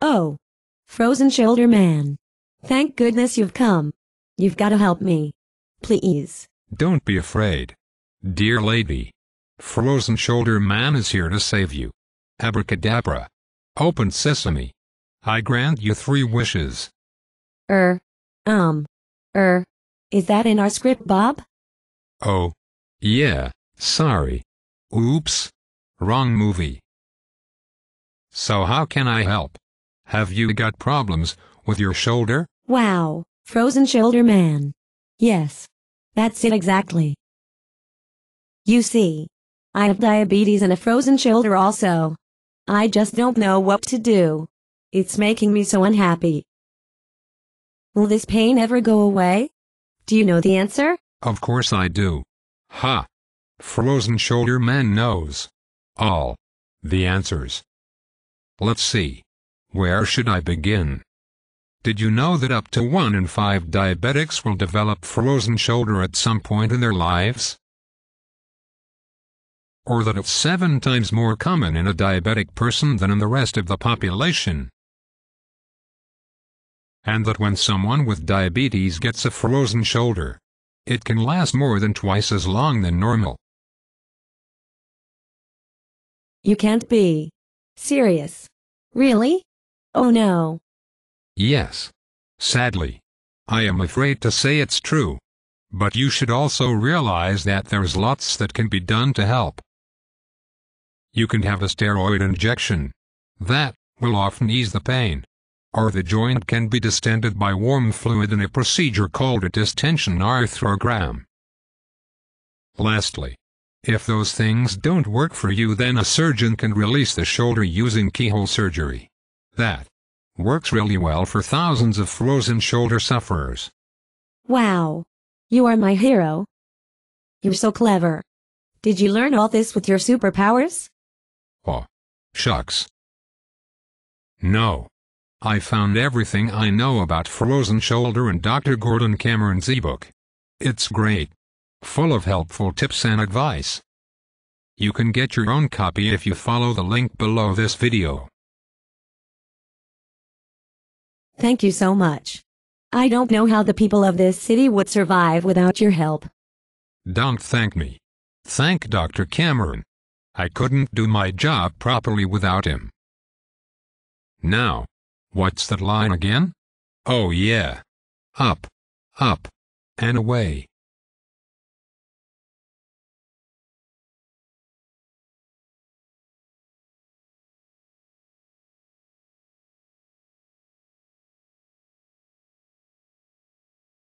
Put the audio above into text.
Oh. Frozen Shoulder Man. Thank goodness you've come. You've got to help me. Please. Don't be afraid. Dear lady. Frozen Shoulder Man is here to save you. Abracadabra. Open sesame. I grant you three wishes. Er. Um. Er. Is that in our script, Bob? Oh. Yeah. Sorry. Oops. Wrong movie. So how can I help? Have you got problems with your shoulder? Wow, frozen shoulder man. Yes. That's it exactly. You see, I have diabetes and a frozen shoulder also. I just don't know what to do. It's making me so unhappy. Will this pain ever go away? Do you know the answer? Of course I do. Ha! Frozen shoulder man knows all the answers. Let's see. Where should I begin? Did you know that up to 1 in 5 diabetics will develop frozen shoulder at some point in their lives? Or that it's 7 times more common in a diabetic person than in the rest of the population? And that when someone with diabetes gets a frozen shoulder, it can last more than twice as long than normal. You can't be serious. Really? Oh no. Yes. Sadly. I am afraid to say it's true. But you should also realize that there's lots that can be done to help. You can have a steroid injection. That will often ease the pain. Or the joint can be distended by warm fluid in a procedure called a distension arthrogram. Lastly, if those things don't work for you then a surgeon can release the shoulder using keyhole surgery that works really well for thousands of frozen shoulder sufferers. Wow. You are my hero. You're so clever. Did you learn all this with your superpowers? Oh, shucks. No. I found everything I know about Frozen Shoulder in Dr. Gordon Cameron's ebook. It's great. Full of helpful tips and advice. You can get your own copy if you follow the link below this video. Thank you so much. I don't know how the people of this city would survive without your help. Don't thank me. Thank Dr. Cameron. I couldn't do my job properly without him. Now, what's that line again? Oh yeah. Up, up, and away.